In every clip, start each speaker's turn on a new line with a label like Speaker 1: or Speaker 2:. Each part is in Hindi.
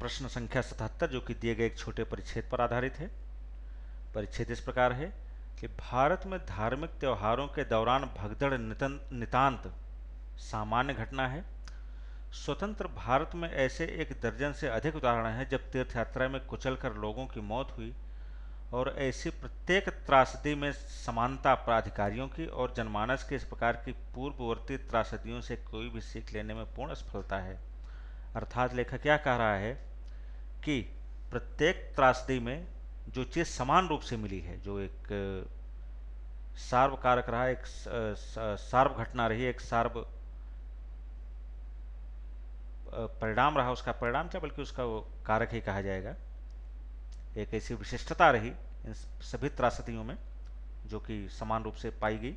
Speaker 1: प्रश्न संख्या सतहत्तर जो कि दिए गए एक छोटे परिच्छेद पर आधारित है परिच्छेद इस प्रकार है कि भारत में धार्मिक त्योहारों के दौरान भगदड़ नितांत सामान्य घटना है स्वतंत्र भारत में ऐसे एक दर्जन से अधिक उदाहरण हैं जब तीर्थ यात्रा में कुचल कर लोगों की मौत हुई और ऐसी प्रत्येक त्रासदी में समानता अपराधिकारियों की और जनमानस के इस प्रकार की पूर्ववर्ती त्रासदियों से कोई भी सीख लेने में पूर्ण असफलता है अर्थात लेखक क्या कह रहा है कि प्रत्येक त्रासदी में जो चीज़ समान रूप से मिली है जो एक सार्व कारक रहा एक सार्व घटना रही एक सार्व परिणाम रहा उसका परिणाम क्या बल्कि उसका वो कारक ही कहा जाएगा एक ऐसी विशिष्टता रही इन सभी त्रासदियों में जो कि समान रूप से पाई गई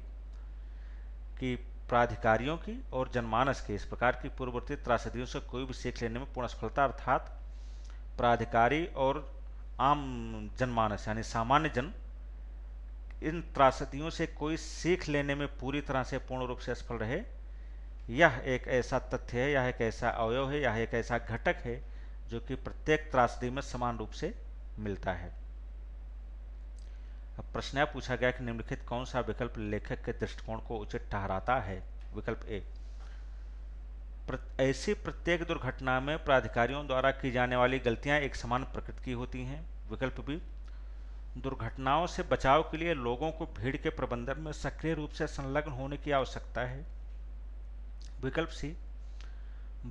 Speaker 1: कि प्राधिकारियों की और जनमानस के इस प्रकार की पूर्ववर्ती त्रासदियों से कोई भी सीख लेने में पूर्ण सफलता अर्थात प्राधिकारी और आम जनमानस यानी सामान्य जन इन त्रासदियों से कोई सीख लेने में पूरी तरह से पूर्ण रूप से असफल रहे यह एक ऐसा तथ्य है यह एक ऐसा अवयव है यह एक ऐसा घटक है जो कि प्रत्येक त्रासदी में समान रूप से मिलता है अब प्रश्न पूछा गया कि निम्नलिखित कौन सा विकल्प लेखक के दृष्टिकोण को उचित ठहराता है विकल्प ए ऐसे प्रत्येक दुर्घटना में प्राधिकारियों द्वारा की जाने वाली गलतियां एक समान प्रकृति की होती हैं विकल्प भी दुर्घटनाओं से बचाव के लिए लोगों को भीड़ के प्रबंधन में सक्रिय रूप से संलग्न होने की आवश्यकता है विकल्प सी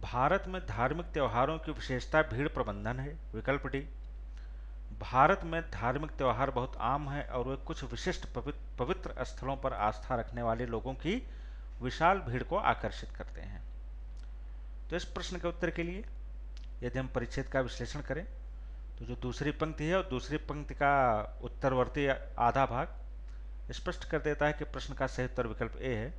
Speaker 1: भारत में धार्मिक त्योहारों की विशेषता भीड़ प्रबंधन है विकल्प डी भारत में धार्मिक त्यौहार बहुत आम है और वे कुछ विशिष्ट पवित्र स्थलों पर आस्था रखने वाले लोगों की विशाल भीड़ को आकर्षित करते हैं तो इस प्रश्न के उत्तर के लिए यदि हम परिच्छेद का विश्लेषण करें तो जो दूसरी पंक्ति है और दूसरी पंक्ति का उत्तरवर्ती आधा भाग स्पष्ट कर देता है कि प्रश्न का सही उत्तर विकल्प ए है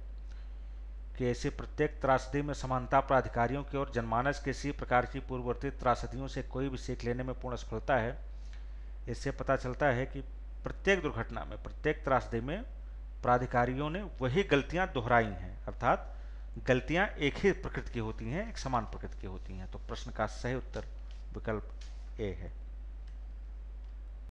Speaker 1: कि ऐसी प्रत्येक त्रासदी में समानता प्राधिकारियों की और जनमानस के इसी प्रकार की पूर्ववर्ती त्रासदियों से कोई भी सीख लेने में पूर्ण सफलता है इससे पता चलता है कि प्रत्येक दुर्घटना में प्रत्येक त्रासदी में प्राधिकारियों ने वही गलतियां दोहराई हैं अर्थात गलतियां एक ही प्रकृति की होती हैं एक समान प्रकृति की होती हैं तो प्रश्न का सही उत्तर विकल्प ए है